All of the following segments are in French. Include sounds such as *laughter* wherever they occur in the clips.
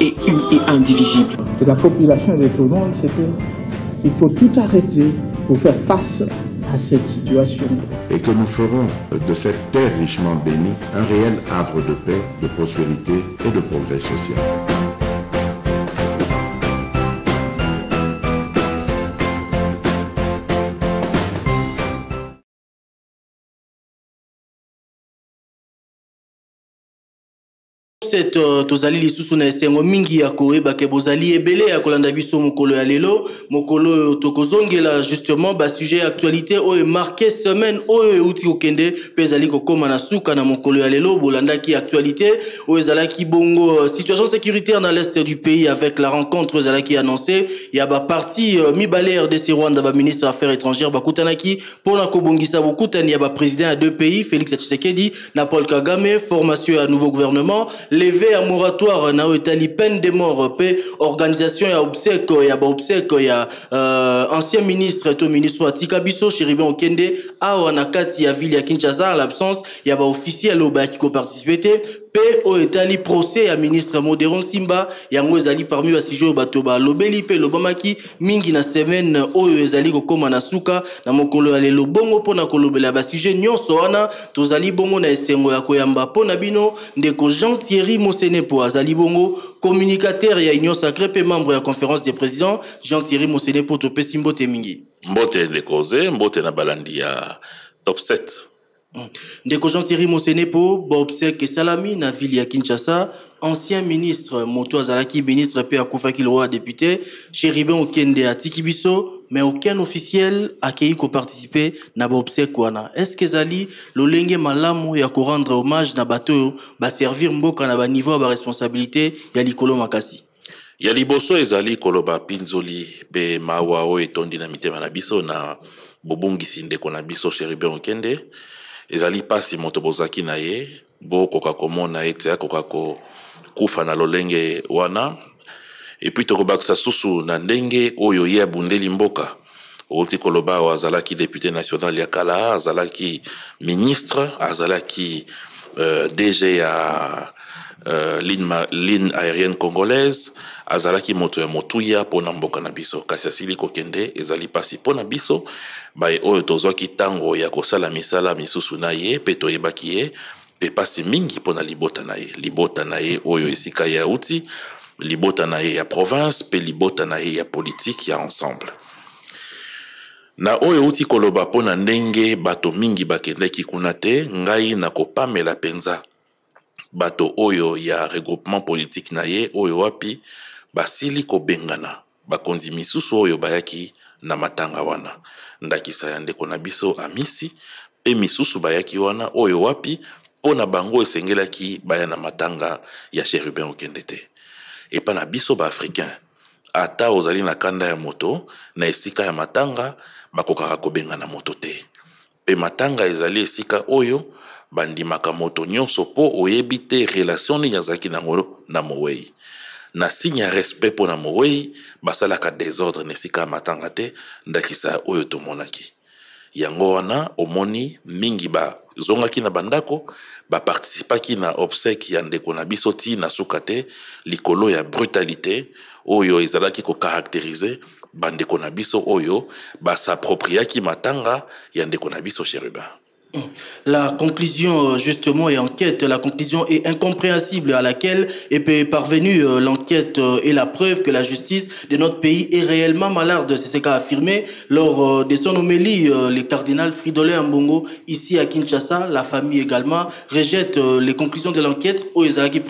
et une et indivisible. De la population de tout monde, c'est qu'il faut tout arrêter pour faire face à cette situation. Et que nous ferons de cette terre richement bénie un réel havre de paix, de prospérité et de progrès social. 17 tozali lisusu na esengo mingi ya koyeba ke bozali ebele ya kolanda biso mokolo ya lelo mokolo oyo tokozongela justement basujet sujet actualité oyo marqué semaine oyo euti kokende mpe ezali kokóma na suka na mokolo ya lelo bolandaki actualité oyo ezalaki bongo euh, situation sécuritaire dans l'est du pays avec la rencontre Zalaki ezalaki annonce ya baparti euh, mibale rdc rwanda baministre ministre affaires étrangères bakutanaki mpona kobongisa bokutani ya président à deux pays félix ya tshisekedi na paul kagame formation ya nouveau gouvernement Levé à moratoire en etali peine de mort mpe organisation ya obsèque ya a ya uh, ancien ministre to ministre atika biso sheribin okende awa na ya ville ya kinshasa en l'absence ya baofficiel ba qui participé pe O etali procès ya ministre moderon simba yango ezali parmi basije oyo bato balobeli mpe mingi na semaine oyo ezali kokoma na suka na mokolo ya lelo bongo mpona kolobela basije nyonso wana tozali bongo na esengo ya koyamba na bino ndeko jean thierry mosenepo azali bongo communicateur ya union sacré mpe membre ya conférence des présidents jean thierry mosenepo topesi mbote mingi mbote ndeko oze mbote na balandia. top 7 ndeko jean thierry mosenepo Salami Salami, na ville ya kinshasa ancien ministre moto azalaki ministre Akoufaki, le roi député sheribin okende à Tikibiso mais aucun officiel akei participé na Bobsek wana Zali, le lolenge malamu ya rendre hommage na bato ba servir mboka na niveau ya responsabilité, ya likolo makasi Yali liboso ezali koloba Pinzoli, be mawa etondi na mitema na biso na ndeko na biso okende ezali mpasi moto bozaki na ye bokoka komona ete akoka kokufa na lolenge wana epui tokobakisa susu na ndenge oyo ye abundeli mboka outi koloba awa azalaki député national ya kala azalaki ministre azalaki euh, dg ya euh, ligne, ligne aérienne congolaise azalaki moto ya motuya mpona mboka na biso kasi asili kokende ezali mpasi mpona biso baye oyo tozwaki ntango ya kosala misala misusu na ye mpe toyebaki ye mpe mpasi mingi mpona libota na ye libota na ye oyo esika ye auti libota na ye ya province mpe libota na ye ya politike ya ensemble na oyo euti koloba mpo na ndenge bato mingi bakendaki kuna te ngai nakopamela mpenza bato oyo ya regroupement politique na ye oyo wapi basili kobengana bakonzi misusu oyo bayaki na matanga wana ndakisa ya ndeko na biso amisi mpe misusu bayaki wana oyo wapi mpo na bango esengelaki baya na matanga ya cherubin okende te epai na biso baafricain ata ozali na kanda ya moto na esika ya matanga bakokaka kobengana moto te mpe matanga ezali esika oyo bandimaka moto nyonso mpo oyebi te relation nini azalaki nango na mowei na signe ya respect mpo na mowei basalaka desordre na esika ya matanga te ndakisa oyo tomonaki yango wana omoni mingi bazongaki na bandako bapartisipaki na obsèke ya ndeko na biso ntina suka te likolo ya brutalité oyo ezalaki kokarakterize bandeko na biso oyo basapropriaki matanga ya ndeko na biso cherubin La conclusion, euh, justement, est enquête. La conclusion est incompréhensible à laquelle est parvenue euh, l'enquête euh, et la preuve que la justice de notre pays est réellement malade. C'est ce qu'a affirmé lors de son homélie le cardinal Fridolin Ambongo ici à Kinshasa. La famille également rejette les conclusions de l'enquête au Ezaki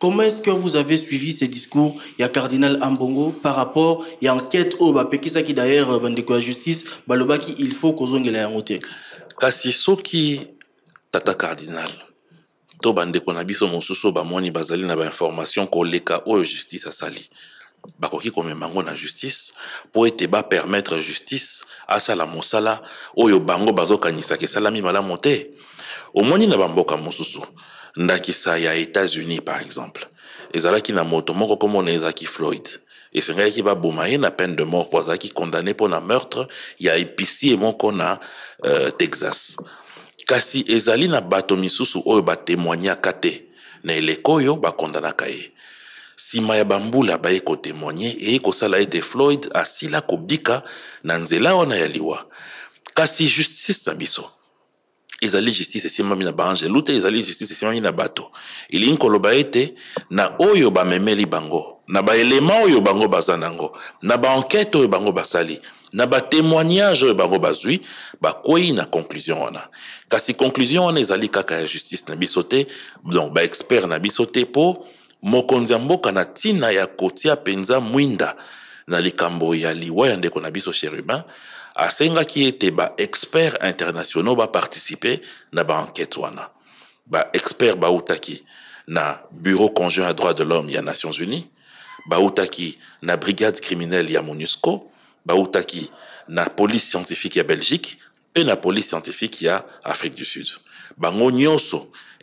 Comment est-ce que vous avez suivi ces discours Il y a cardinal Ambongo par rapport à l'enquête au qui d'ailleurs, Bandeko la justice, Balobaki, il faut qu'on la kasi soki tata cardinal to bandeko na biso mosusu ba bamoni bazali na bainformation koleka oyo justice asali bakoki komema yango na justice mpo ete permettre justice asala mosala oyo bango bazokanisaka esalami malamu te omoni na bamboka mosusu ndakisa ya états-unis par exemple ezalaki na moto moko komona ezaki floyd esengaki baboma ye na peine de mort ça qui condamné un meurtre ya épicier moko na euh, texas kasi ezali na bato misusu oyo batémoignaka Kate, na eleko ba bakondanaka ye sima ya bambula baye kotémoigne eko kosala de floyd asila kobika na nzela wana yaliwa. kasi justice na biso ezali justice sima na baange te ezali justice esimbami na bato elingi koloba ete na oyo ba bamemeli bango na baelema oyo bango baza nango na baenkete oyo bango basali na batémoignage oyo bango bazwi bakwei na conclusion wana kasi conclusion wana ezali kaka ya justice na biso te donc baexpert na biso te mpo mokonzi ya mboka na ntina ya kotia mpenza mwinda na likambo ya liwa ya ndeko na biso cherubin asengaki ete baexpert internationaux baparticipe na baenquête wana baexpert bautaki na bureau conjoint ya droit de l'homme ya nations unies bautaki na brigade criminelle ya MONUSCO, bautaki na police scientifique ya Belgique et na police scientifique ya Afrique du Sud. Bango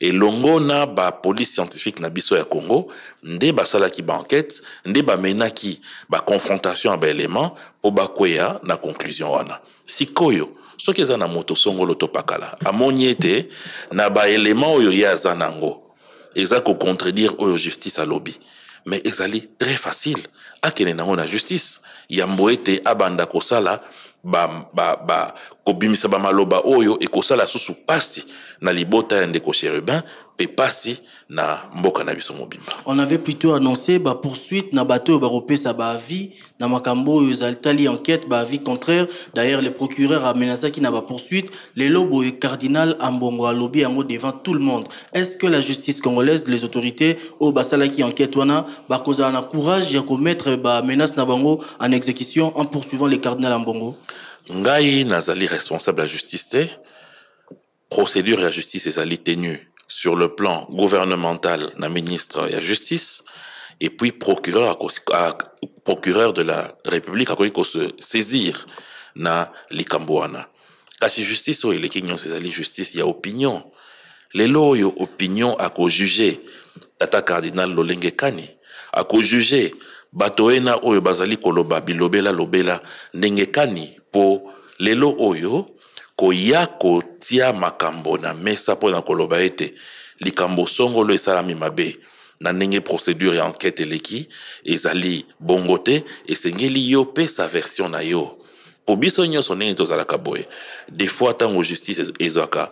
Et longona na ba police scientifique na biso ya Congo nde salaki ba enquête nde menaki ba confrontation ya po ba bakwea na conclusion wana sikoyo soki na moto songolo topakala amoni ete na baélément oyo ye aza nango eza contredire oyo justice alobi mais ezali très facile akende na na justice yambo abanda kosala ba, ba, kobimisa bamaloba oyo ekosala susu pasi na libota ya ndeko cherubin na mboka na biso mobimba on avait plutôt annoncé poursuite na bato oyo bakopesa baavis na makambo oyo ezalitali enquête baavis contraire d'ailleurs le procureur amenazaki na bapoursuite lelo boye cardinal ambongo alobi yango devant tout le monde est-ce que la justice congolaise les autorités oyo basalaki enquête wana bakozala na courage ya komettre bamenace na bango en exécution en poursuivant le cardinal ambongo ngai nazali responsable la justice te procédure la justice ezali tenue sur le plan gouvernemental na ministre la justice et puis procureur procureur de la république se saisir na likambo wana kasi justice oyo eleki nyonso ezali justice ya opinion lelo oyo opinion juger? tata cardinal lolenge kani akojuge juger? Batoena oyo basali koloba bilobela lobela ndenge kani mpo lelo oyo koya kotia makambo na mesa mpona koloba ete likambo songolo esalami mabe na ndenge procédure ya enquête eleki ezali bongo te esengeli yo pesa version na yo mpo biso nyonso ndenge tozalaka boye des fois ntango justice ezwaka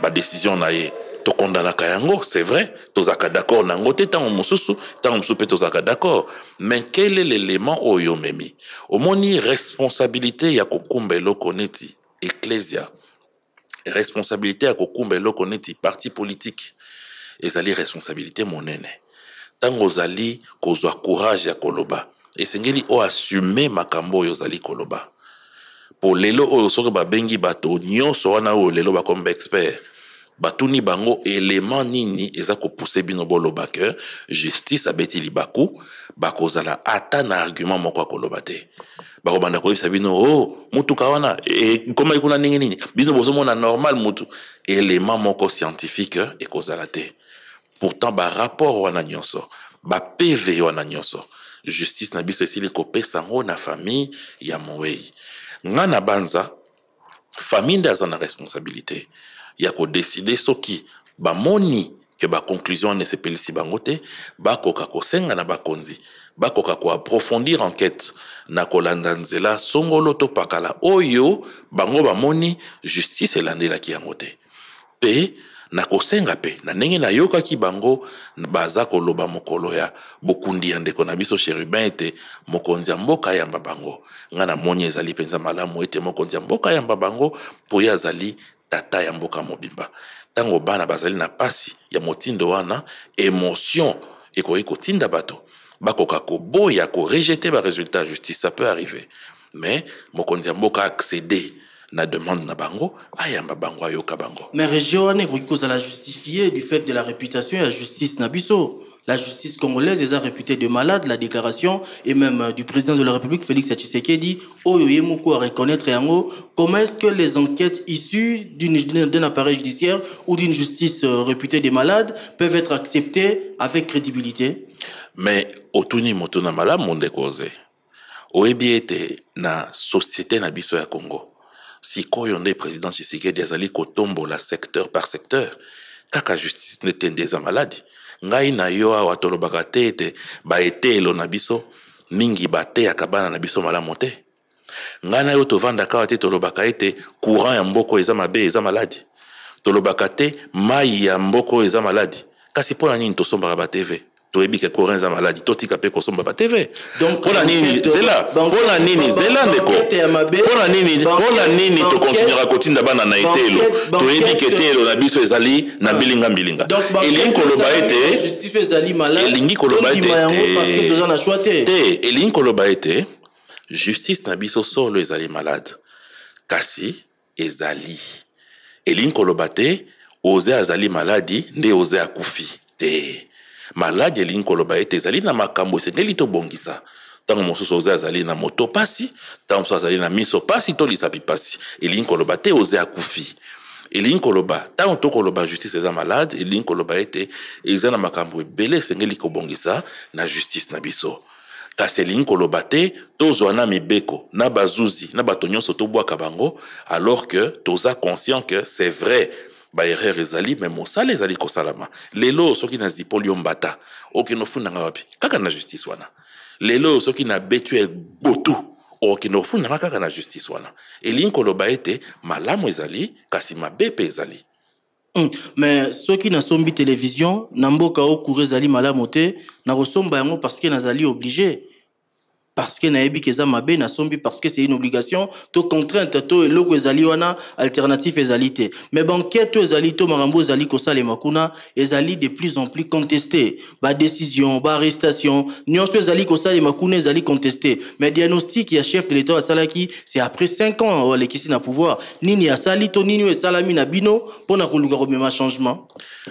badécision na ye tokondanaka yango c'est vrai tozalaka d'accord na yango te ntango mosusu ntango mosusu mpe tozalaka d'accord mais kele l'élément oyo omemi omoni responsabilité ya kokumba eloko neti eklesia responsabilité ya kokumba eloko neti parti politike ezali responsabilité monene ntango ozali kozwa courage ya koloba esengeli oyo asume makambo oyo ozali koloba po lelo oyo soki babengi bato nyonso wana oyo lelo bakomi baexpert batuni bango elema nini eza kopuse bino boloba ke justice abeteli baku bakozala ata na argument moko ya koloba te bakobanda koyebisa bino o oh, mutuka wana e, ekomaki kuna ndenge nini bino bozomona normal mutu elema moko scientifique ekozala te pourtant barapport wana nyonso bapv wana nyonso justice na biso esili kopesa yango na famille ya mowei nga na banza famille nde aza na responsabilité ya kodeside soki bamoni ke baconclusion wana esepelisi bango te bakoka kosenga na bakonzi bakoka koaprofondir enquête na kolanda nzela songolo to pakala oyo bango bamoni justice elandelaki yango te mpe na kosenga mpe na ndenge nayokaki bango baza koloba mokolo ya bokundi ya ndeko na biso cherubin ete mokonzi ya mboka ayamba bango ngai namoni ezali mpenza malamu ete mokonzi ya mboka ayamba bango mpo ye azali tata yamboka mboka mobimba Tango bana bazali na pasi ya motindo wana émotion ekoki kotinda bato ya koboya rejeter baresultat résultat justice ça peut arriver mais mokonzi ya accéder na demande na bango ayamba bango ayoka bango mais région wana ekoki la justifie du fait de la réputation la justice na la justice congolaise est réputée de malade. La déclaration et même euh, du président de la République, Félix Tshisekedi, Oyoyemoukou à reconnaître Comment est-ce que les enquêtes issues d'un appareil judiciaire ou d'une justice euh, réputée de malade peuvent être acceptées avec crédibilité Mais Otuni mala Mala Mondekose, Oyebiete na société na biso ya Congo. Si nde président tshisekedi tombo la secteur par secteur kaka justice n'était pas malade. ngai na yo awa tolobaka te ete baetelo na biso mingi bateyaka bana na biso malamu te ngai na yo tovandaka awa te tolobaka ete courant ya mboko eza mabe eza maladi tolobaka te mai ya mboko eza maladi kasi mpo na nini tosombaka batv toyebi ke corin eza maladi totika mpe kosomba batv euh, mpona nini zela mpona nini zela ndeko mpona nini mpona nini tokontinuera kotinda bana na etelo toyebi ke etelo na biso ezali na ah. mbilinga mbilinga elingi koloba ete elingi koloba ete te elingi koloba ete justice na biso solo ezali malade kasi ezali elingi koloba te oze azali maladi nde oze akufi te maladi elingi koloba ete ezali na makambo esengeli tobongisa ntango mosusu oza azali na moto pasi ntango mosusu azali na miso pasi to lisapi pasi elingi koloba te oza akufi koloba ntango tokoloba justice eza malade elingi koloba ete eza na makambo ebele esengeli na justice na biso kasi elingi koloba te tozwa na mibeko na bazuzi na bato nyonso tobwaka kabango, alors que toza conscient que c'est vrai baerreur ezali me mosala ezali kosalama lelo soki na zipoli yo mbata okende ofundanga wapi kaka na justice wana lelo soki na betu ya e ebotu okende ofundanga kaka na justice wana elingi koloba ete malamu ezali kasi mabe mpe ezali Mm. me soki nasombi télévision na mboka okura ezali malamu te nakosomba yango parce ke nazali oblige parce que nayebi keza mabe sombi parce que c'est une obligation to contrainte to eloko ezali wana alternative ezali te mais banquet to ezali to marambo ezali kosalema kuna ezali de plus en plus contesté badécision arrestation nyonso ezali kosalema kuna ezali contesté mais diagnostic ya chef de l'état asalaki c'est après 5 ans oh, alekisi na pouvoir nini asali to nini oyo esalami na bino mpo na koluka komema changement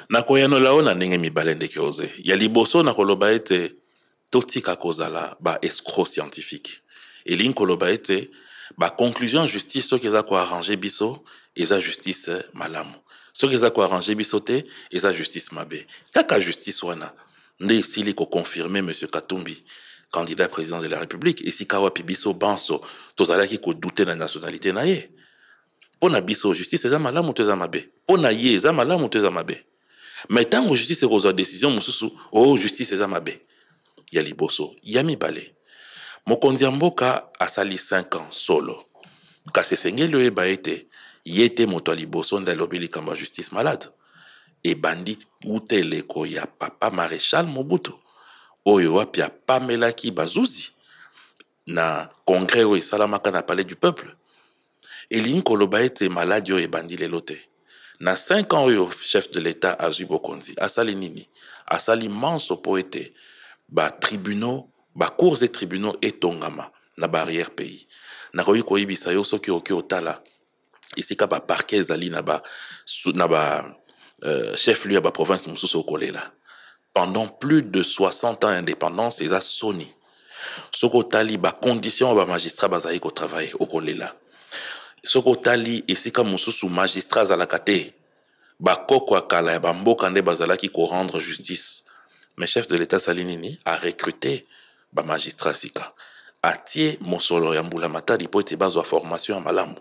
nakoyanola oyo na ndenge mibale ndeke oze ya liboso nakoloba ete totika kozala ba escroc scientifique elingi koloba ete baconclusion ya justice soki eza koarrange biso eza justice malamu soki eza koarrange biso te eza justice mabe kaka justice wana nde esili confirmer monsieur katumbi candidat président de la république esika wapi biso banso tozalaki kodute na nationalité na ye mpo na biso justice eza malamu to eza mabe mpo na ye eza malamu to eza mabe ntango justice ekozwa décision mosusu o oh, justice eza mabe yali liboso yami mibale mokonzi ya asali 5 ans solo Kase esengeli oyeba ete yete te moto ya liboso nde alobi likambo justice malade bandit wuta eleko ya papa maréchal mobutu oyo wapi ki bazuzi na congrès oyo salamaka na palais du peuple elingi koloba ete maladi e bandi le te na 5 ans oyo chef de l'état azwi bokonzi asali nini asali manso poete ba tribunaux ba cours et tribunaux Tongama na barrière pays nakoki koyebisa yo soki okoki otala ba baparke ezali na ba, na ba euh, chef lieu province baprovince mosusu là pendant plus de 60 ans indépendance eza soni ba ba bacondition ya travailler bazali kotravaille okolela soki isika isika magistrats magistrat azalaka kate ba koko kala ba mboka nde ko rendre justice mais chef de l'État Salinini a recruté ba magistrat sika atie mosolo ya mbula matari mpo ete bazwa formation à malamu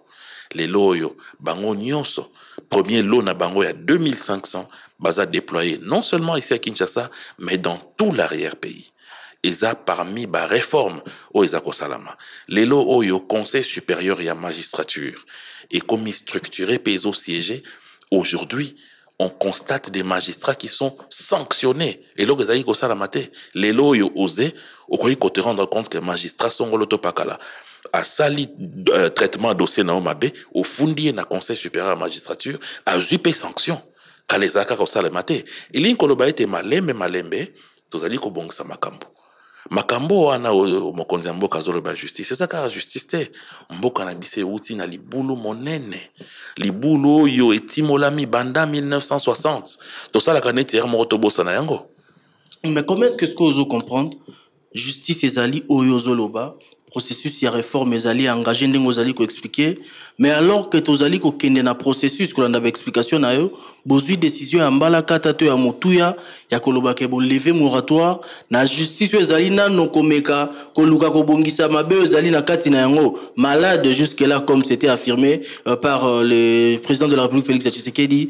Les loyo bango nyonso premier lot na bango ya 2500 baza déployé non seulement ici à Kinshasa mais dans tout l'arrière-pays eza parmi baréforme Salama. eza kosalama lelo oyo conseil supérieur ya magistrature Et comme structuré mpe siégé aujourd'hui on constate des magistrats qui sont sanctionnés. Et là, les maté, les loyo osé, au quoi te rendre compte que les magistrats sont l'otopakala. À sali euh, traitement dossier naomabe, au fondier na conseil supérieur à magistrature, à jupe sanction. Kalezaka kosalamate. Il y a un malembe, tozali kobongisa makambo makambo wana oyo mokonzi ya mboka azoloba justice eza kaka justice te mboka na biso euti na libulu monene libulu oyo etimolami banda 1960 tosalaka neti ere moko tobosana yango mais comment est ce que ce que ozo comprendre justice ezali oyo processus ya réforme ezali engagé ndenge ozali koexplike mais alors que tozali kokende na processus kolanda baexplication na yo bozwi décision ya mbala kata to ya motuya ya koloba ke boleve moratoire na justice oyo ezali nano komeka koluka kobongisa mabe oyo ezali na kati na yango malade jusque là comme c'était affirmé euh, par euh, le président de la république félix ya tshisekedi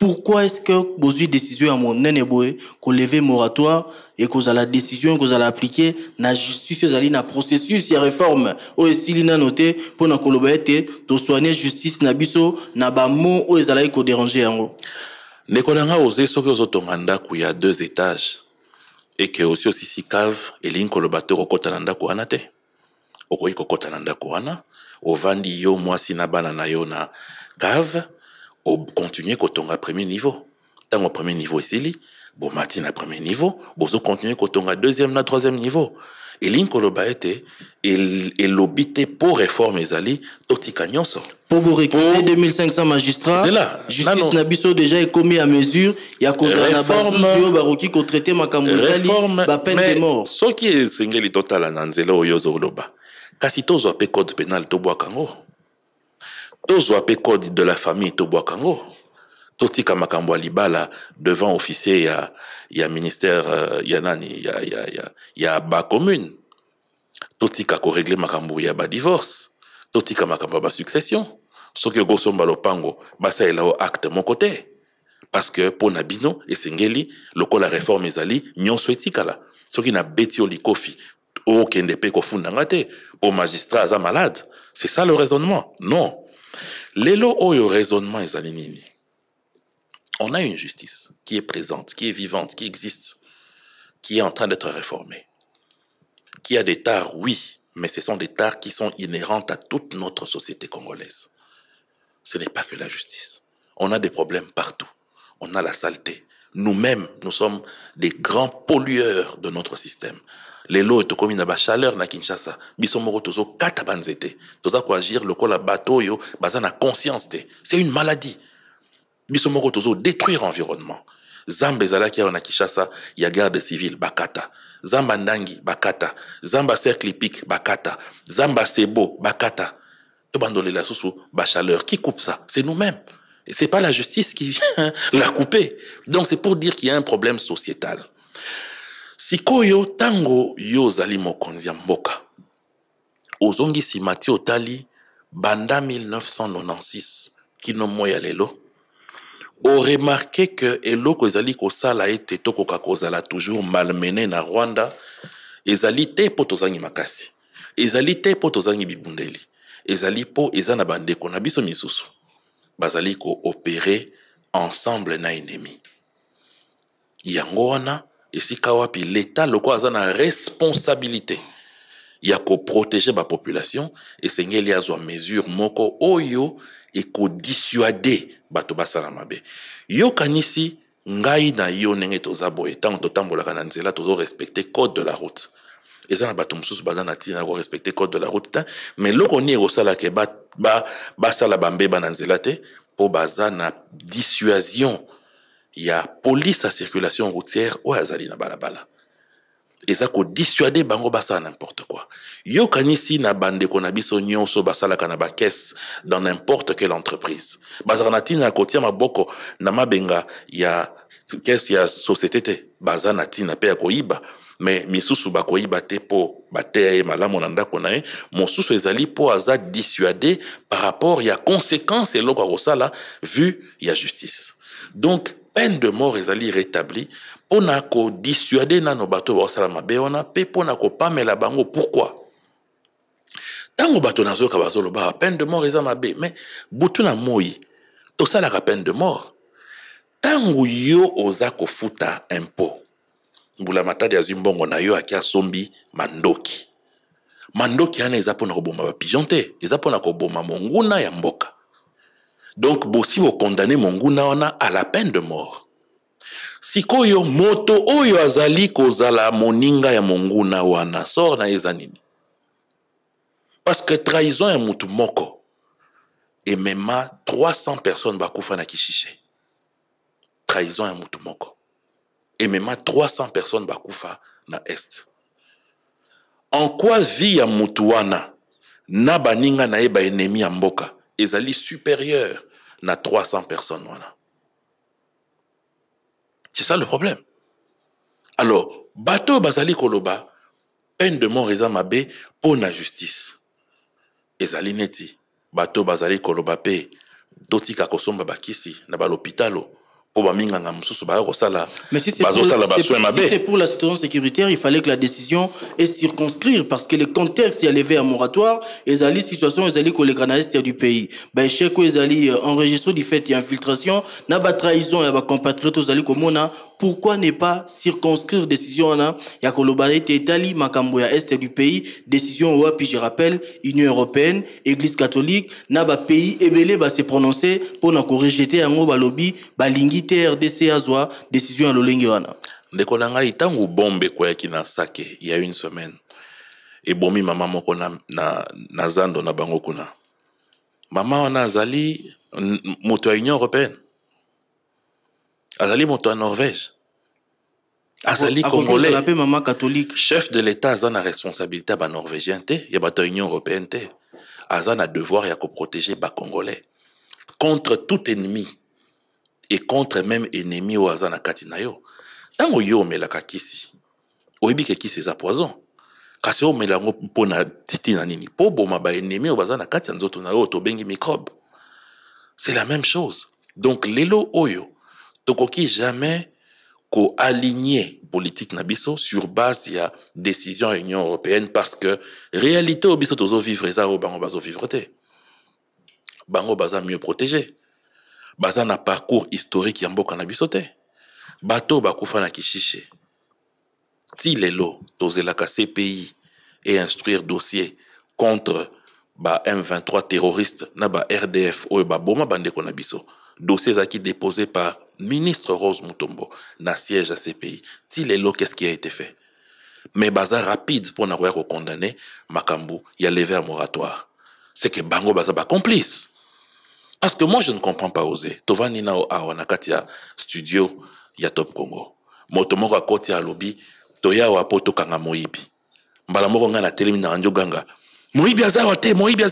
pourquoi est-ce que bozwi décision mon monene qu'on koleve moratoire et la décision ekozala appliqué na justice ezali na processus ya réforme est-ce y a oh, nano te pour na koloba ete soigner justice na biso na bamo ce ezalaki koderange yango ndeko na ngai ozei soki ozotonga ndako ya deux étages eke aussi si cave et koloba te okokɔta na ndako wana te okoki kokɔta na ndako wana ovandi yo mwasi na bana na yo na cave continuer à premier niveau au premier niveau ici, bon matin à premier niveau bozokontinue à deuxième na troisième niveau et elingi koloba ete et te mpo réforme ezali totika nyonso Pour borécute 2500 magistrats là justice na biso déjà commis à mesure ya kozala na basusi oyo bakoki kotraite makambo ezali bapene de mort soki esengeli total à nzela oyo ozoloba kasi tozwa mpe code pénal tobwaka kango tozwa mpe code de la famille tobwaka yango totika makambo libala devant officier ya ya ministère euh, ya nani ya ya ya ya bacommune totika koregle makambo ya badivorce totika makambo ba succession soki ça lopango basalela o acte mon côté. parce que pour Nabino et sengeli loko la réforme ezali nyonso etikala soki nabeti yo likofi okende pe kofunda nga te o magistrat aza malade c'est ça le raisonnement non Lélo au raisonnement on a une justice qui est présente qui est vivante qui existe qui est en train d'être réformée qui a des tares oui mais ce sont des tares qui sont inhérentes à toute notre société congolaise ce n'est pas que la justice on a des problèmes partout on a la saleté nous-mêmes nous sommes des grands pollueurs de notre système lelo oyo tokómi na bachaleur na kinshasa biso moko tozokata banzete toza koagir lokola bato oyo baza na conscience te c'est une maladie biso moko tozodétruire environnement Zambezala ezalaki awa na kinshasa ya garde civile bakata zamba ndangi bakata zamba cercle pique bakata zamba sebo bakata tobandolela susu bachaleur qui coupe ça c'est nous-mêmes Et c'est pas la justice qui vient *laughs* la couper donc c'est pour dire qu'il y a un problème sociétal sikoyo ntango yo ozali mokonzi ya mboka ozongisi mati otali banda 1996 kino moi ya lelo oremarke ke eloko ezali kosala ete tokoka kozala toujours malmene na rwanda ezali te mpo tozangi makasi ezali te mpo tozangi bibundeli ezali mpo eza na bandeko na biso misusu bazali koopere ensemble na ennemi yango wana esika wapi l'État lokola aza na responsabilité ya koprotege bapopulation esengeli azwa mesure moko oyo ekodisuade bato basala mabe kanisi ngai na yo ndenge toza boye ntango totambolaka na nzela tozorespecte code de la route eza na bato mosusu baza na ntina korespecte code de la route te mais eloko nini ba basala bambeba na nzela te mpo baza na dissuasion il y a police à circulation routière oyo azali na balabala et qu'on kodissuade bango basala n'importe quoi yo kanisi na bandeko na biso nyonso basalaka na caisse dans n'importe quelle entreprise bazalaka na ntina ya kotia maboko na mabenga ya kese ya société te baza na ntina iba ya koyiba me misusu bakoyiba te mpo bateya ye malamu na ndako na ye mosusu ezali po aza dissuade par rapport ya conséquence eloko ya kosala vu ya justice donc peine de mort ezali rétablie mpona kodisuade nano bato baosala mabe wana pas mpona la bango Pourquoi? Tango bato nazoyoka bazoloba peine de mort ezama be. Mais, moui na ça la peine de mort Tango yo oza futa impo mbula matadi azwi azimbongo na yo akia zombie mandoki mandoki a eza mpona koboma bapigeon ezapo na na koboma monguna ya mboka donc bossi va monguna wana à la peine de mort sikoyo moto oyo azali kozala moninga ya monguna wana sor na ye parce que trahison ya motu moko emema 300 personnes bakufa na kishiche. trahison ya mutumoko moko emema 300 personnes bakufa na est. en quoi vie ya motu wana na baninga na eba ennemi ya mboka ezali supérieur na 300 personnes c'est ça le problème alors bateau bazali koloba peine de mort a mabe pour justice ezali neti bateau bazali koloba doti kosomba bakisi na mais si c'est pour, la situation sécuritaire il fallait que la décision est circonscrire parce que le contexte est levé à moratoire ezali situation les koleka les l'est du pays baéchec ben, les alliés, euh, enregistré du fait a infiltration na batrahison ya comme on a. pourquoi ne pas circonscrire décision y a koloba etali makambo ya est du pays décision ouais. je rappelle union européenne église catholique na prononcer pour prononcé pour un un mot balobi balingi militaire de décision à a ndeko une bombe Il y a a une semaine bombe mama moko na, na, na na bango kuna mama union européenne azali moto norvège congolais chef de l'état a na responsabilité ba union européenne devoir ya Congolais contre tout ennemi et contre même ennemi oyo aza na kati na yo ntango yo omelaka kisi oyebi ke kisi eza poison kasi omela yango mpo na ntina nini mpo oboma ennemi au hasard na Katia, nzoto na yo bengi microbe c'est la même chose donc lelo oyo tokoki jamais koaligne politique na biso sur base ya décision union européenne parce que réalité oyo biso vivre eza au bango bazovivre te bango baza mieux protégé baza na parcours historique ya mboka na biso te bato bakufa na kishishe ti lelo tozelaka cpi et instruire dossier contre ba m23 terroristes na ba rdf oyo baboma bandeko na biso dossier ezalaki déposé par ministre rose mutombo na siège à cpi ti lelo qu'est-ce qui a été fait Mais baza rapide mpo na koya kokondane makambo ya lever moratoire c'est que bango baza complice. Parce que moi, je ne comprends pas oser. Tova nina o awa studio ya Top Congo. Moto moko akoti ya lobby, toya wa poto kanga moibi. Mbala nga na telemi na ganga. Moibi aza wate, moibi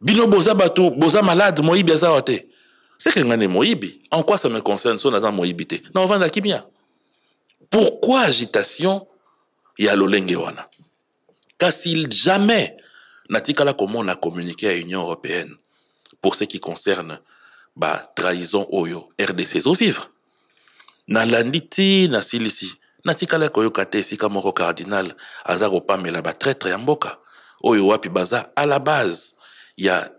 Bino boza batu, boza malade, moibi aza C'est que ngane moibi? En quoi ça me concerne son aza moyibi Non, Na ovanda kimia. Pourquoi agitation ya lolenge wana? Car s'il jamais on a communiqué à l'Union européenne pour ce qui concerne bah, trahison oyo RDC au vivre na ti nasilisi natikala koyoka te ka moko cardinal aza ba batraître ya mboka oyo wapi baza à la base ya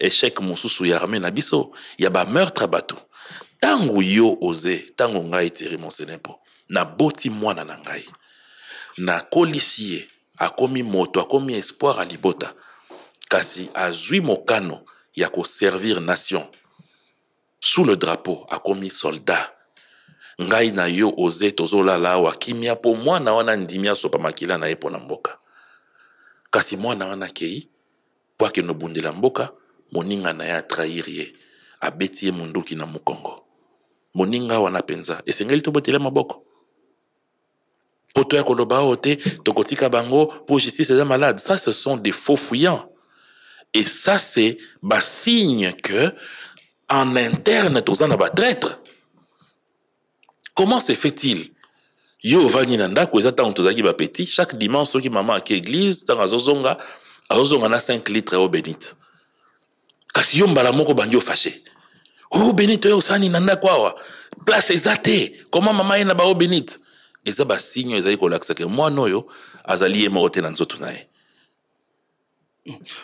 échec mosusu ya armée na biso ya meurtre bato tangu yo oze ntango ngai tiri na naboti mwana na ngai nakolisi a akomi moto akomi espoir alibota kasi azwi mokano ya koservir nation sous le drapeau akomi soldat ngai na yo oze tozolala awa kimia mpo mwana wana ndimi asopa makila na ye mpo na mboka kasi mwana wana akei mpo akende obundela mboka moninga na ye atrahir ye abeti ye munduki na mokongo moninga wana mpenza esengeli tobotela maboko mpo toya koloba oyo te tokotika bango mpo justice eza malade ça ce sont des faux fuyants Et ça, c'est bah, signe que en interne, tous en traître. Comment se fait-il Yo vani nanda ko eza tango tozalaki bapeti chaque dimanche soki mama ake église ntango azozonga azozonga na 5 litres au bénit. kasi yo mbala moko bandi ofashe eau bénite oyo osani na ndako oh. place eza Comment maman mama na ba eau oh, bénite eza bah, signe, ezali kolakisa ke Que oyo azali ye moko te na nzoto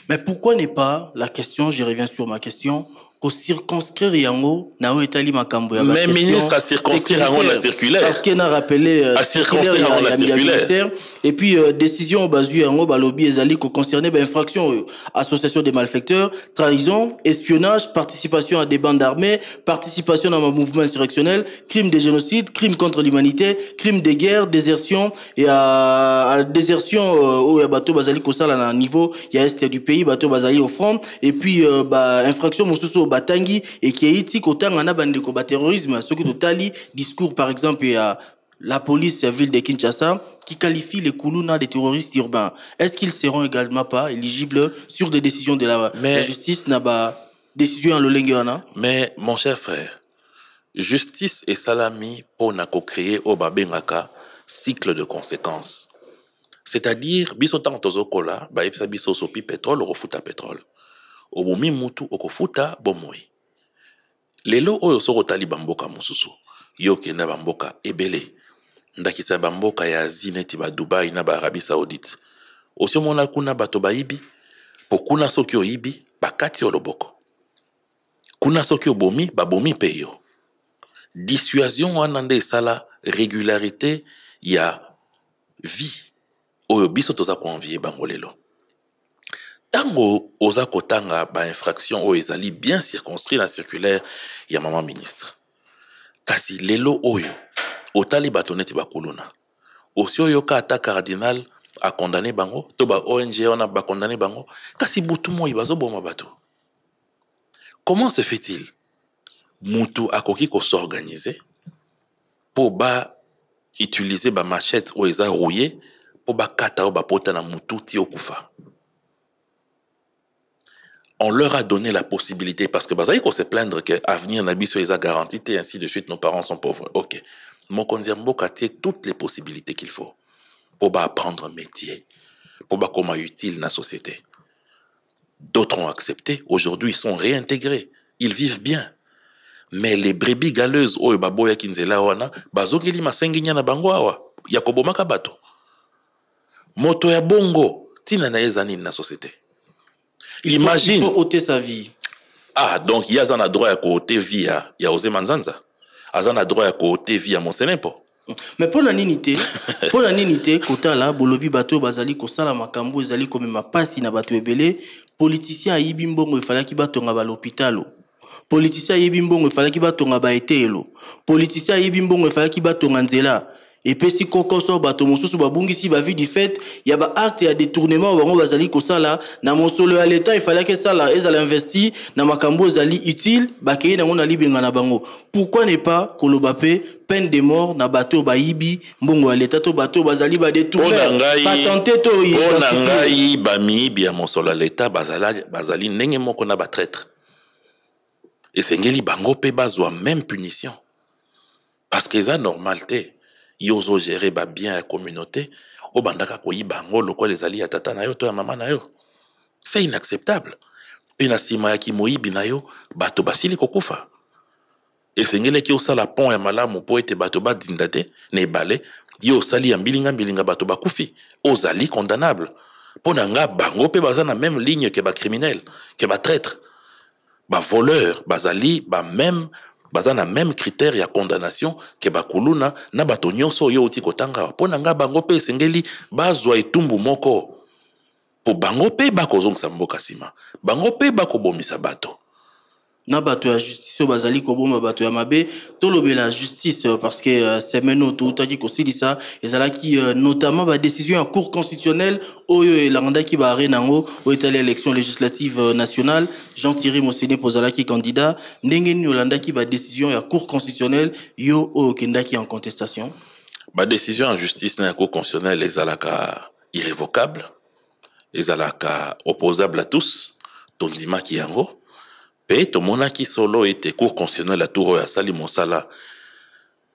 mais pourquoi n'est pas la question, je reviens sur ma question, circonscrire yango na o etali makambo ya mais ministre circonscrire yango circulaire euh, circulaire et puis euh, décision bazu yango balobi ezali concerner euh, association des malfaiteurs trahison espionnage participation à des bandes armées participation dans un mouvement insurrectionnel crime de génocide crime contre l'humanité crime de guerre désertion et à... désertion au bateau bato bazali sala na niveau ya du pays bateau bazali au front et puis bah, infraction mosusu et qui est kotanga na bandeko combat terrorisme Ce soki totali discours par exemple à la police de la ville de Kinshasa qui qualifie les Koulouna des terroristes urbains. Est-ce qu'ils seront également pas éligibles sur des décisions de la, justice décision en Mais mon cher frère, justice et salami pour créer au cycle de conséquences. C'est-à-dire biso en zokola ba biso pétrole refouta pétrole. obomi mutu okofuta bomoi lelo oyo soki otali bamboka mosusu yo okenda bamboka ebele ndakisa ya bamboka ya asie neti badubai na baarabie saoudite osi omona kuna bato bayibi mpo kuna soki oyibi bakati yo loboko kuna soki obomi babomi mpe yo dissuasion wana nde esala régularité ya vie oyo biso toza koanvie bango lelo ntango oza kotanga bainfraction oyo ezali bien circonscrit na circulaire ya mama ministre kasi lelo oyo otali bato neti bakuluna osi oyoka ata cardinal akondane bango to ba ong wana bakondane bango kasi butu moi bazoboma bato comment se fait-il mutu akoki kosorganize mpo bautilize bamachete oyo eza rouye mpo bakata oyo bapota na mutu ti okufa on leur a donné la possibilité, parce que bah, qu'on se plaindre que avenir n'habite les a garanties, et ainsi de suite, nos parents sont pauvres. Ok. Mokonziambo a toutes les possibilités qu'il faut pour apprendre un métier, pour comment utile dans la société. D'autres ont accepté. Aujourd'hui, ils sont réintégrés. Ils vivent bien. Mais les brebis galeuses, oyo baboya kinzela wana, bazongeli masenginya na bango awa, ya kobomaka bato. Moto ya bongo, tina na ezani na société. imagine il faut ôter sa vie ah donc ye aza na droit ya kote vie ya, ya ozema nzanza aza na droit ya kote vie ya monsene mpo me mpo na nini te mpo na nini te kotala bolobi bato oyo bazali kosala makambo ezali komema mpasi na bato ebele politisien ayibi mbongo efalaki batonga balopitalo politisien ayibi mbongo efalaki batonga baetelo politisien ayibi mbongo efalaki batonga nzela Et epesi koko so bato mosusu ba vie du fait acte y a détournement bango bazali là, na mosolo que ça là, ils allaient investir na makambo zali utile ba nango na libenga na bango pourquoi n'est pas Kolobape peine de mort na bato oyo bayibi mbongo ya l'état to ba oyo bazali tenter to mpona ngai bamiyibi ya mosolo n'engue leta bazali a moko na batraitre esengeli bango pe bazwa même punition parce que eza ont géré bien la communauté obandaka koyiba yango lokola ezali ya tata na yo to ya mama na c'est inacceptable mpe na nsima ya kimoyibi na bato basili kokufa osala pont ya malamu mpo ete bato badinda te na ebale ye osali ya mbilingambilinga bato bakufi ozali condamnable mpo na nga bango mpe baza na même ligne ke bacriminel ke batraître bavoleur bazali ba même baza na meme critère ya condamnation ke bakuluna na bato nyonso oyo outi kotanga awa mpo na ngai bango mpe esengeli bazwa etumbu moko mpo bango mpe bakozongisa mboka nsima bango mpe bakobomisa bato na bato ya justice oyo bazali koboma bato ya mabe tolobela justice euh, parce que euh, semaine oyo toutaki kosilisa ezalaki euh, notamment badécision ya cour constitutionnelle oyo elandaki baare nango oyo etali élection législative nationale jean thierry mosene mpo ozalaki candidat ndenge nini olandaki décision ya cour constitutionnelle yo oyo okendaki en contestation décision en justice na ya cour constitutionnelle ezalaka irrévocable ezalaka opposable à tous tondimaki yango mpe eh, tomonaki solo était cour constitutionnel à tour oyo asali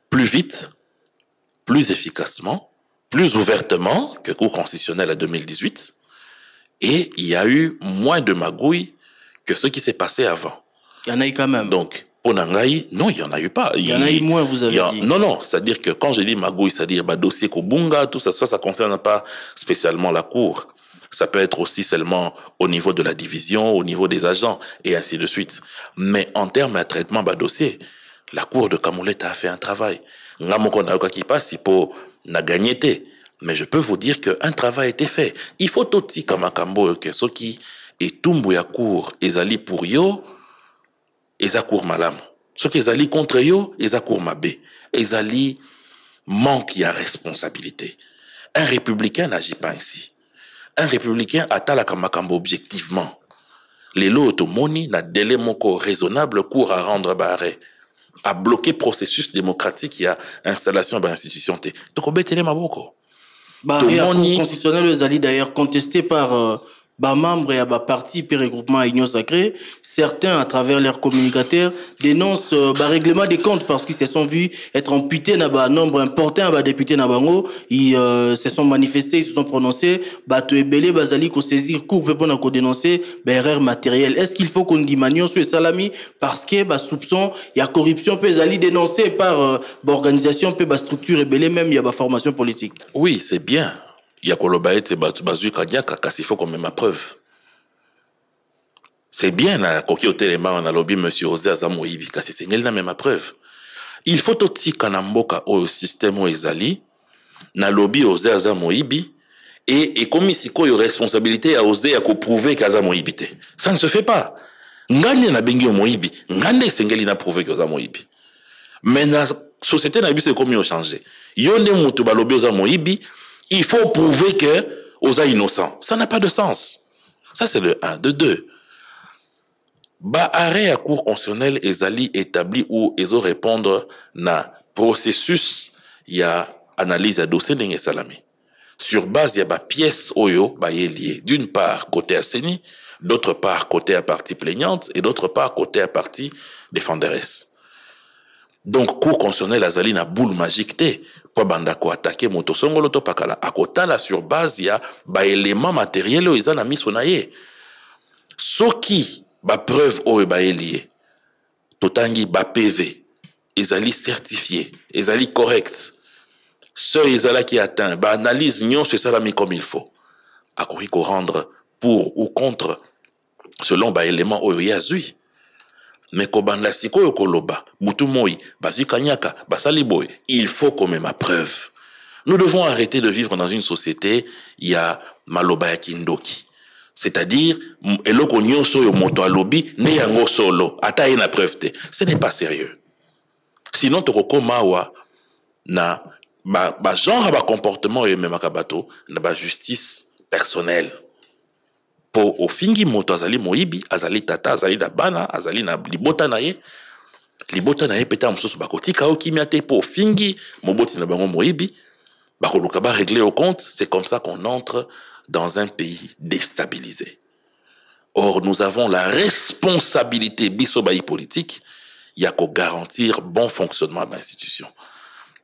plus vite plus efficacement plus ouvertement que cour constitutionnel à 2018 et il y a eu moins de magouilles que ce qui s'est passé avant. Il y en a eu quand même. Donc, pour non, il n'y en a eu pas. Il y en a eu moins, vous avez dit. Non, non, c'est-à-dire que quand je dis magouille, c'est-à-dire bah, dossier Kobunga, tout ça, ça ne concerne pas spécialement la Cour. Ça peut être aussi seulement au niveau de la division, au niveau des agents, et ainsi de suite. Mais en termes de traitement bas dossier, la cour de Kamoulet a fait un travail. qui passe, n'a gagné mais je peux vous dire qu'un travail a été fait. Il faut tout aussi comme que ce qui est à ya cour, ezali pour yo, Ezakour cour malam. Ce qui ezali contre yo, Ezakour cour mabe. Ezali manque à responsabilité. Un républicain n'agit pas ainsi un républicain la makambo objectivement Les lois tomoni na délai moko raisonnable court à rendre à le processus démocratique à installation ya bainstitution te tokobetele maboko les constitutionnel est d'ailleurs contesté par euh, membres et ya partis parti regroupements à union sacrée certains à travers leurs communicateurs dénoncent euh, ba règlement des comptes parce qu'ils se sont vus être amputés na ba nombre important ba député na ils euh, se sont manifestés ils se sont prononcés ba to bah bazali qu'on saisir court pour pas qu'on dénoncer ba erreur matérielle est-ce qu'il faut qu'on dimanion sur salami parce que ba soupçon il y a corruption puis zali dénoncé par euh, ba organisation pe ba structure belé même a ba formation politique oui c'est bien ya koloba ete bato bazwi kadiaka kasi fo komema preuve c'est bien nakoki otelema wana lobby, monsieur ose aza moyibi kasi esengeli namema preuve il faut aussi na mboka oyo systeme oyo ezali nalobi ose aza et e ekomi sikoyo responsabilité ya ose ya koprouve ke aza te ça ne se fait pas na na bengi yo moyibi nga nde esengeli naprouve ke oza mais na société na biso ekomi ochange yo nde ba lobby oza moyibi il faut prouver que Osa innocent. Ça n'a pas de sens. Ça, c'est le 1. De 2. arrêt à cour constitutionnel, Ezali établi ou ont répondre na processus, il y a analyse à dossier et Sur base, il y a ba pièce oyo, ba lié. D'une part, côté Asseni, d'autre part, côté à partie plaignante, et d'autre part, côté à partie défenderesse donc cour constitutionnelle azali na boule magique te mpo abanda koatake moto songolo to pakala akotala sur base ya baelema materiele oyo eza na miso na ye soki preuve oyo ba ye totangi bapv ezali certifié ezali correct seuil qui atteint baanalyse nyonso esalami comme il faut akoki korendre pour ou contre selon baelema oyo ye azwi mais kobanda sikoyo koloba butu moi basi kanyaka basali boy, il faut ma preuve nous devons arrêter de vivre dans une société ya maloba ya kindoki c'est-à-dire eloko nyonso oyo moto alobi ne yango solo ata ye na preuve te ce n'est pas sérieux sinon tokokoma awa na bagenre ba ya bacomportement oyo ememaka bato na justice personnelle po ofingi moto azali moyibi azali tata azali na bana azali na libota na ye libota na ye mpe ntango mosusu bakotika yo kimia te mpo ofingi moboti na bango moyibi bakoluka baregle au compte c'est comme ça qu'on entre dans un pays déstabilisé or nous avons la responsabilité biso bayi politique ya garantir bon fonctionnement ya bainstitution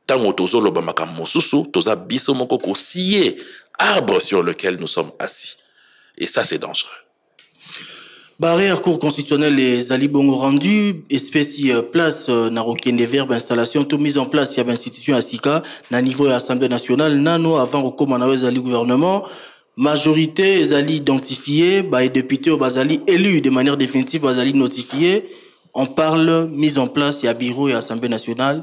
ntango tozoloba makambo mosusu toza biso moko kosie arbre sur lequel nous sommes assis et ça, c'est dangereux. Barrière, cours constitutionnel, les Ali rendus rendu, espèce euh, place, des euh, verbes installation, tout mise en place, il y avait institution à SICA, na niveau de l'Assemblée nationale, nano avant recommandé les Ali gouvernement, majorité, les Ali identifiés, bah, et députés, les basali élus de manière définitive, les Ali notifiés, on parle mise en place, il y a bureau et Assemblée nationale,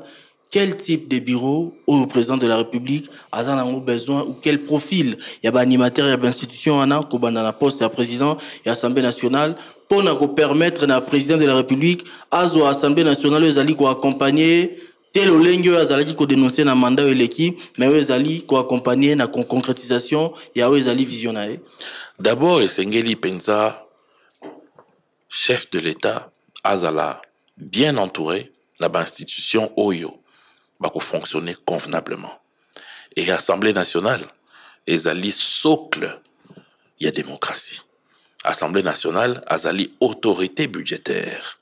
quel type de bureau au président de la République a il besoin ou quel profil Il y a un animateur, il y a une institution, il a un poste, de président, et y l'Assemblée nationale. Pour nous permettre au président de la République, à l'Assemblée nationale, ils allaient accompagner tel olengi oyo azalaki kodenonse na mandat oyo l'équipe mais oyo ezali accompagner la concrétisation et oyo ezali vision d'abord Sengeli Penza, chef de l'état azala bien entouré l'institution institution oyo va bah, fonctionner convenablement et assemblée nationale ezali socle Il y a démocratie assemblée nationale azali autorité budgétaire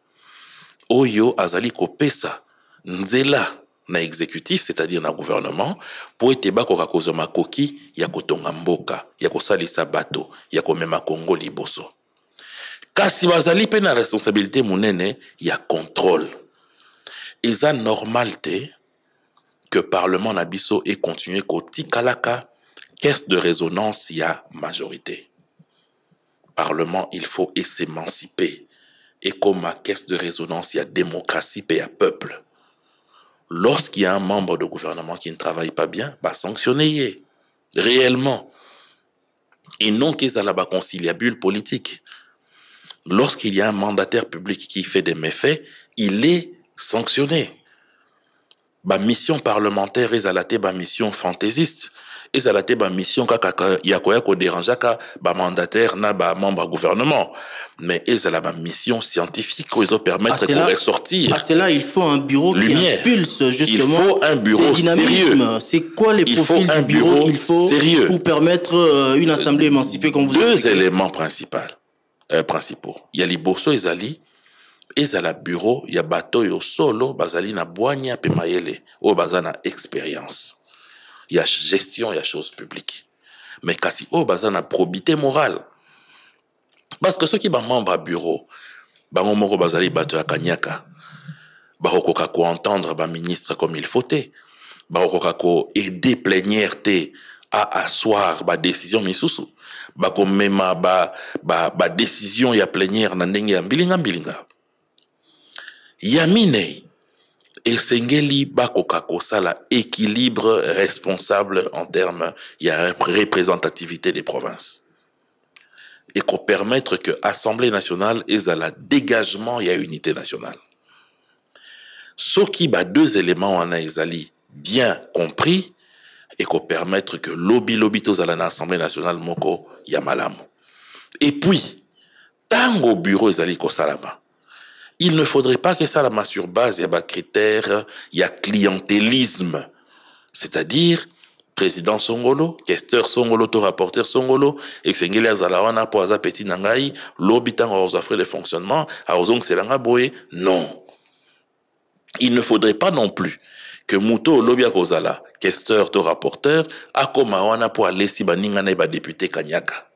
oyo azali kopesa nzela na exécutif c'est-à-dire na gouvernement pour po ete bakoka kozwa koki, ya kotonga mboka ya kosalisa bato ya komema Congo liboso kasi bazali mpe na responsabilité monene ya contrôle eza normal normalité que parlement na qu'au ekontinue kotikalaka caisse de résonance y a majorité parlement il faut s'émanciper Et comme à caisse de résonance y a démocratie y a peuple lorsqu'il y a un membre de gouvernement qui ne travaille pas bien bah sanctionner réellement et non un conciliabule politique lorsqu'il y a un mandataire public qui fait des méfaits il est sanctionné mission parlementaire ezalate ba mission fantaisiste ezalate ba mission il a quoi koya ko dérange ba mandataire na ba membre gouvernement mais ezala ba mission scientifique qu'ils permettre de ah, ressortir à ah, cela il faut un bureau qui impulse justement il faut un bureau sérieux c'est quoi les profils faut bureau, qu'il faut sérieux. pour permettre euh, une assemblée émancipée comme vous deux éléments euh, principaux il y a les bourseaux alliés ezala bureau ya bato oyo solo bazali na bwanya pe mayele oyo baza na expérience ya gestion ya chose publique Mais kasi oyo baza na probité morale parce que soki bamembre ya bureau bango moko bazali bato ya kanyaka bakokoka koentendre baministre comme il faut te bakokoka koaide plénière te aassoir badécision misusu bakomema badécision ba, ba ya plénière na ndenge ya mbilinga mbilinga ya minei esengeli bakoka équilibre responsable en termes a représentativité des provinces et qu'on permettre que Assemblée nationale ait à la dégagement et à unité nationale. Ce qui bat deux éléments en ezali bien compris et qu'on permettre que lobby lobby à assemblée nationale moko yamalamo Et puis, tango bureau Ezali Kosalama, bah, il ne faudrait pas que ça la sur base, il y a pas critère, il y a clientélisme. C'est-à-dire, président Songolo, questeur Songolo, tout rapporteur Songolo, et Sengeli Azalawana, Poaza Petit Nangai, l'obitant aux affaires le fonctionnement, à Ozong c'est Boe, non. Il ne faudrait pas non plus que Muto Lobia Kozala, questeur tout rapporteur, Akomawana pour aller si baninga député Kanyaka.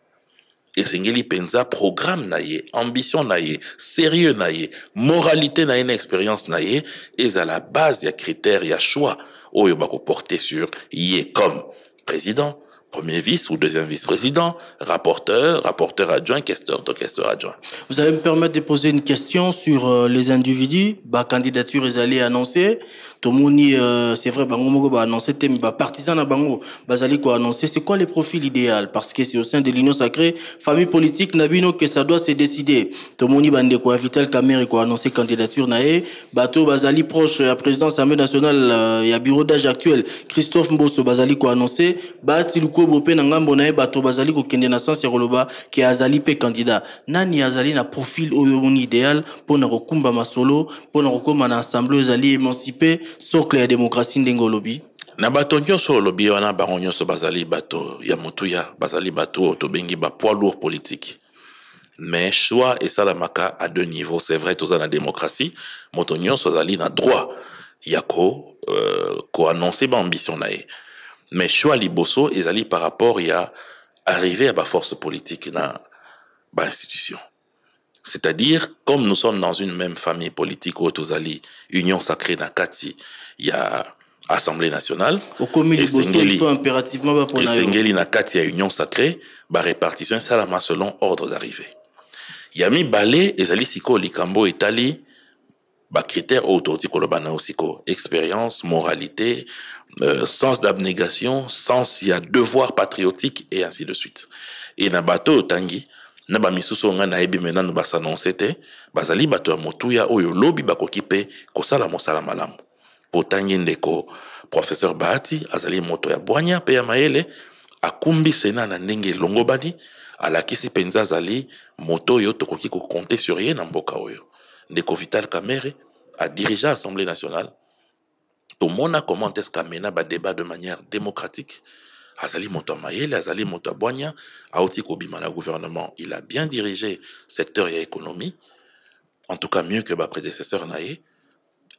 Et esengeli Penza, à na ye ambition na ye sérieux na ye moralité Et à la base, il y a base il y a choix oyo porter sur est comme président premier vice ou deuxième vice-président, rapporteur, rapporteur adjoint, questeur, questeur adjoint. Vous allez me permettre de poser une question sur euh, les individus, bah, candidature est allée annoncer tomoni euh, c'est vrai bango va bah, annoncer, thème bapartisan à bango bazali annoncer, c'est quoi le profil idéal parce que c'est au sein de l'union sacrée famille politique Nabino que ça doit se décider tomoni Bande, quoi, vital quoi, annoncer candidature nae. bato bazali proche à présidence assemblée nationale y euh, a bureau d'âge actuel christophe Mbosso, bazali quoi, annoncer, Bati luko na ngambo na bato bazali kokende Kende, sens ya qui est azali mpe candidat nani azali na profil oyo idéal pour ne recoumba masolo pour na kokóma na assemblée ezali émancipe socle ya démocratie ndenge olobi na bato nyonso olobi wana bango nyonso bazali bato ya motuya bazali bato oyo tobengi ba lourd politique mais choix esalamaka à deux niveaux c'est vrai toza na démocratie moto nyonso azali na droit ya ko euh, koannonce baambition na ye mais choix liboso ezali par rapport ya arrivé ya baforce politique na bainstitution c'est-à-dire, comme nous sommes dans une même famille politique, Otozali, Union Sacrée Nakati, il y a Assemblée nationale. Au commun il faut impérativement pour Et Sengeli Nakati a Union Sacrée, bah, répartition selon ordre d'arrivée. Yami Balé, Ezali Siko, Likambo, bah, critères autotiques, Kolobana expérience, moralité, euh, sens d'abnégation, sens, il y a devoir patriotique, et ainsi de suite. Et Nabato Tangi, na bamisusu oyo ngai nayebi me nanu basanonse te bazali bato ya motuya oyo lobi bakoki mpe kosala mosala malamu botangi ndeko professeur bahati azali moto ya bwanya mpe ya mayele akumbi sena na ndenge elongobani alakisi mpenza azali moto oyo tokoki kokonte sur ye na mboka oyo ndeko vital camere adirige assemblée nationale tomona comment est ce qu'amena badébat de manière démocratique azali moto mayele azali moto a aussi kobima gouvernement il a bien dirigé secteur et économie en tout cas mieux que ma prédécesseur Naé,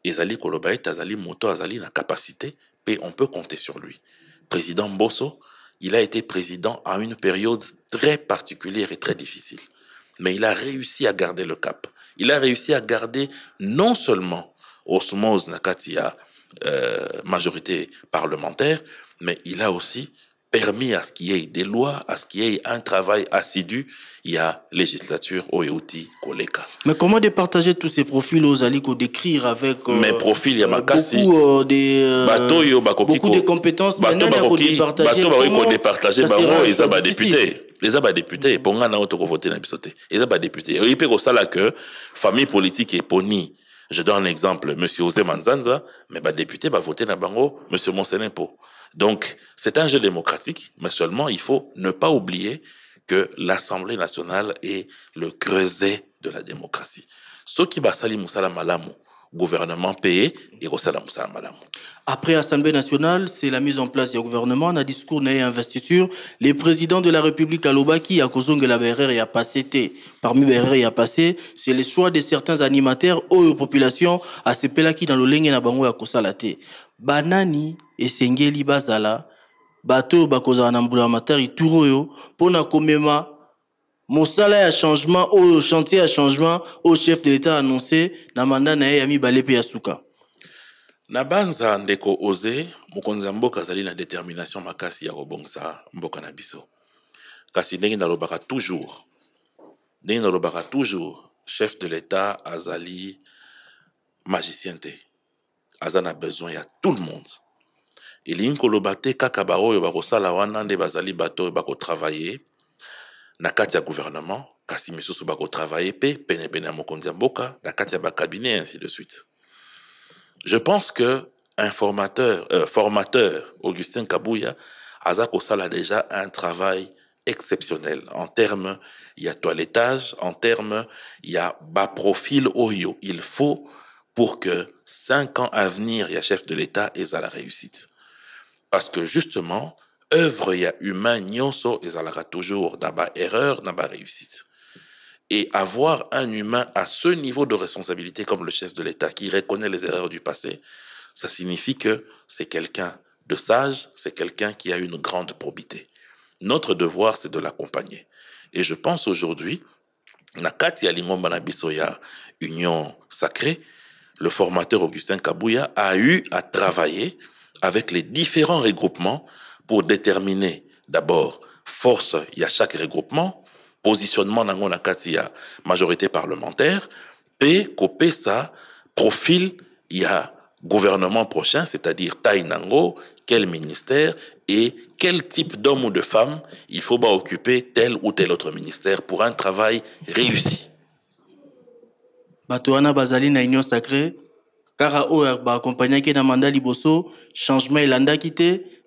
Azali ezali azali moto azali na capacité et on peut compter sur lui président Bosso il a été président à une période très particulière et très difficile mais il a réussi à garder le cap il a réussi à garder non seulement osmose Nakatiya, euh, majorité parlementaire mais il a aussi permis à ce qu'il y ait des lois, à ce qu'il y ait un travail assidu, il y a législature Oyouti Koleka. Mais comment départager tous ces profils aux aliko décrire avec euh, Mes profils, il y a euh, beaucoup euh, compétences, euh, beaucoup de compétences maintenant qu'on départager. Bato bako départager bango ils ont député. Les abats députés, pour ngana auto voter na bisoté. Les abats députés. Et puis ça là que famille politique est poni. Je donne un exemple, monsieur José Manzanza, mais bah député va bah, voter na bango monsieur Monsenepo. Donc, c'est un jeu démocratique, mais seulement il faut ne pas oublier que l'Assemblée nationale est le creuset de la démocratie gouvernement payé et Après Assemblée nationale, c'est la mise en place du gouvernement, na discours na investiture, les présidents de la République alobaki à cause de la BRR et à passé Parmi BRR et à passé, c'est le choix de certains animateurs aux populations à qui dans le lengue na bango ya kosala Banani et sengeli bazala, bato bakozala na mbula Touroyo, pour na komema mon salaire changement au chantier à changement au chef de l'État annoncé na manda na yami ya mibale ya suka. Na banza ndeko oze mokonzi ya mboka zali na détermination makasi ya kobongisa mboka na biso. Kasi ndenge nalobaka toujours ndenge nalobaka toujours chef de l'État azali magicien te. Aza na besoin ya tout le monde. elingi koloba te kaka baoyo bakosala wana nde bazali bato oyo travailler na kati ya gouvernement kasi misusu bakotravaille pe penepene ya mokonzi ya mboka na kati ya ainsi de suite je pense que informateur euh, formateur augustin kabuya aza a déjà un travail exceptionnel en termes ya toilettage en termes ya baprofil oyo il faut pour que cinq ans à venir il a chef de l'état la réussite parce que justement œuvre ya humain nyonso ezalaka toujours d'abord erreur, réussite. Et avoir un humain à ce niveau de responsabilité comme le chef de l'État qui reconnaît les erreurs du passé, ça signifie que c'est quelqu'un de sage, c'est quelqu'un qui a une grande probité. Notre devoir, c'est de l'accompagner. Et je pense aujourd'hui, Nakati Alingomba bisoya Union Sacrée, le formateur Augustin Kabouya a eu à travailler avec les différents regroupements pour déterminer d'abord force il y a chaque regroupement, positionnement nango la majorité parlementaire, et couper ça profil il y a gouvernement prochain, c'est-à-dire taille quel ministère et quel type d'homme ou de femme il faut occuper tel ou tel autre ministère pour un travail réussi. Batuana bazali na union sacrée, kara ba liboso, changement et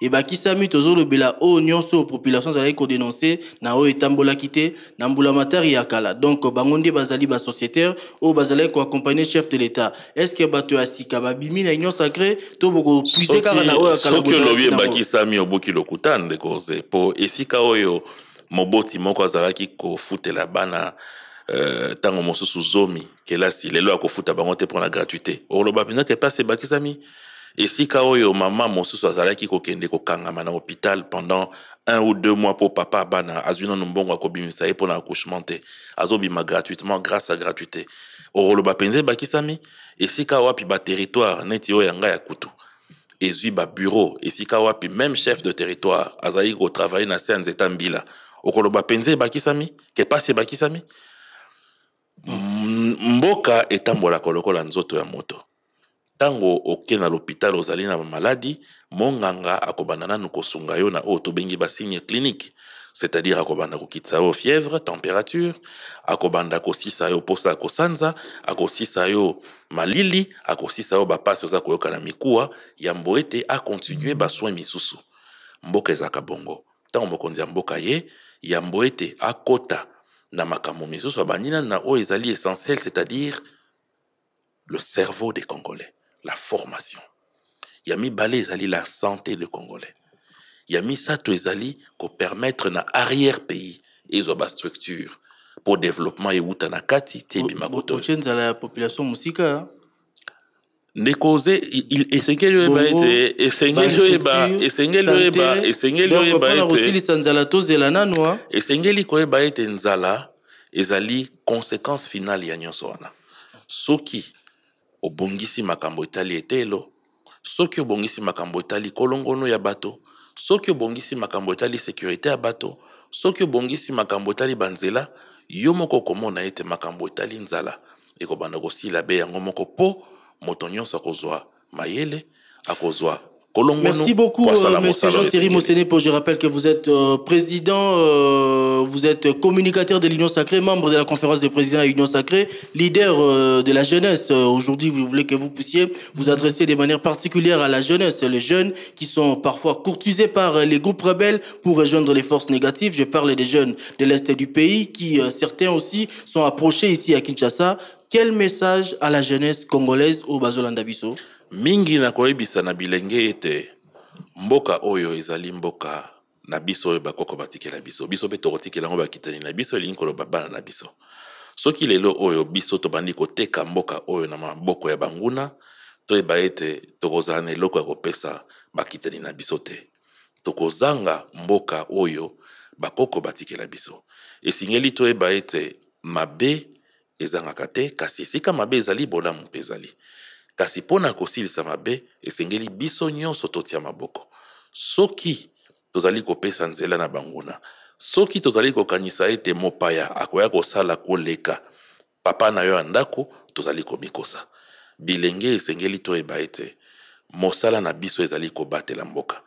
ebakisami tozolobela oyo oh, nyonso population ezalaki dénoncé na oyo oh, etambolaki te na mbulamatari ya kala donk bazali ba sociétaire au oh, bazali ko accompagner chef de l'état estce bato ya sika babimi na union sacré to bokopuise kaka na oyo akalasoki olobi ebakisami oboki lokuta ndeko oze po esika oyo moboti moko azalaki la bana euh, ntango mosusu zomi kelasi lelo akofuta bango te pour la gratuité oloba mpenza ke place ebakisami esika oyo mama mosusu azalaki kokende kokangama na hôpital pendant un ou deux mois mpo papa bana azwi nanu mbongo akobimisa ye mpo na accouchement te azobima gratuitement grâce à gratuité oroloba mpenza ebakisami esika wapi territoire neti oyo ya ngai ya kutu ezwi babureau esika wapi même chef de territoire azalaki kotravaille na se ya nzeta mbila okoloba mpenza ebakisami kepasi bakisami mboka etambolaka lokola nzoto ya moto Tango okende na l'hôpital ozali na maladi monganga akobanda nanu kosunga yo na oyo tobengi basigne clinique c'est-à-dire akobanda kokitisa yo fièvre température akobanda kosisa yo posa kosanza akosisa yo malili akosisa yo bapasi oza koyoka na mikuwa a ete akontinue basoin misusu mboka ezalaka bongo ntango mokonzi ya mboka ye yambo akota na makambo misusu abandi nanu na o ezali essentiel c'est-à-dire le cerveau des congolais la formation Il ya mibale Zali, la santé des congolais ya y pour permettre na arrière pays ezwa pour pour développement et na kati magoto. et la population hein? ete qui... ete nzala de ce qui... ete nzala ezali conséquence finale obongisi makambo etali etelo soki obongisi makambo etali kolongono ya bato soki obongisi makambo etali sekurite ya bato soki obongisi makambo etali banzela yo moko okomona ete makambo etali nzala ekobanda kosila be yango moko mpo moto nyonso akozwa mayele akozwa Merci beaucoup, euh, Monsieur Jean-Thierry Mosenepo, Je rappelle que vous êtes euh, président, euh, vous êtes communicateur de l'Union Sacrée, membre de la conférence des présidents de l'Union Sacrée, leader de la jeunesse. Aujourd'hui, vous voulez que vous puissiez vous adresser de manière particulière à la jeunesse, les jeunes qui sont parfois courtisés par les groupes rebelles pour rejoindre les forces négatives. Je parle des jeunes de l'Est du pays qui, certains aussi, sont approchés ici à Kinshasa. Quel message à la jeunesse congolaise au Bazolandabiso mingi na koyebisa na bilenge ete mboka oyo ezali mboka na biso oyo bakoko batikela biso biso mpe tokotikela yango bakitani na biso elingi koloba bana na biso soki lelo oyo biso tobandi koteka mboka oyo na maboko ya banguna toyeba ete tokozala na eloko ya kopesa bakitani na biso te tokozanga mboka oyo bakoko batikela biso esengeli toyeba ete mabe ezangaka te kasi esika mabe ezali bolamu mpe ezali kasi mpo na kosilisa mabe esengeli biso nyonso totia maboko soki tozali kopesa nzela na banguna soki tozali kokanisa ete mopaya akoya kosala koleka papa na yo ya ndako tozali komikosa bilenge esengeli toyeba ete mosala na biso ezali kobatela mboka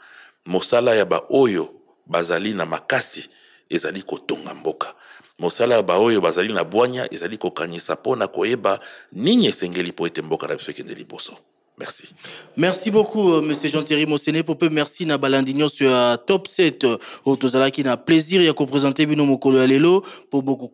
mosala ya baoyo bazali na makasi ezali kotonga mboka mosala ya baoyo bazali na bwanya ezali kokanisa mpona koyeba nini esengeli mpo ete mboka na biso ekende liboso Merci. Merci beaucoup, euh, M. Jean-Thierry Mossené. Pour peu, merci na Balandignon sur Top 7. Au qui n'a plaisir, il y présenter Bino Mokolo Alelo. Pour beaucoup,